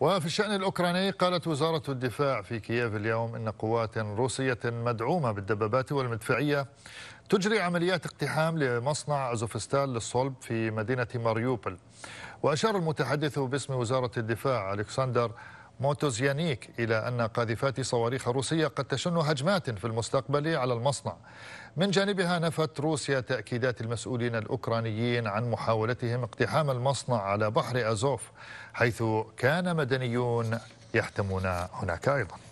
وفي الشأن الأوكراني قالت وزارة الدفاع في كييف اليوم إن قوات روسية مدعومة بالدبابات والمدفعية تجري عمليات اقتحام لمصنع أزوفستال للصلب في مدينة ماريوبل وأشار المتحدث باسم وزارة الدفاع ألكسندر موتوزيانيك إلى أن قاذفات صواريخ روسية قد تشن هجمات في المستقبل على المصنع من جانبها نفت روسيا تأكيدات المسؤولين الأوكرانيين عن محاولتهم اقتحام المصنع على بحر أزوف حيث كان مدنيون يحتمون هناك أيضاً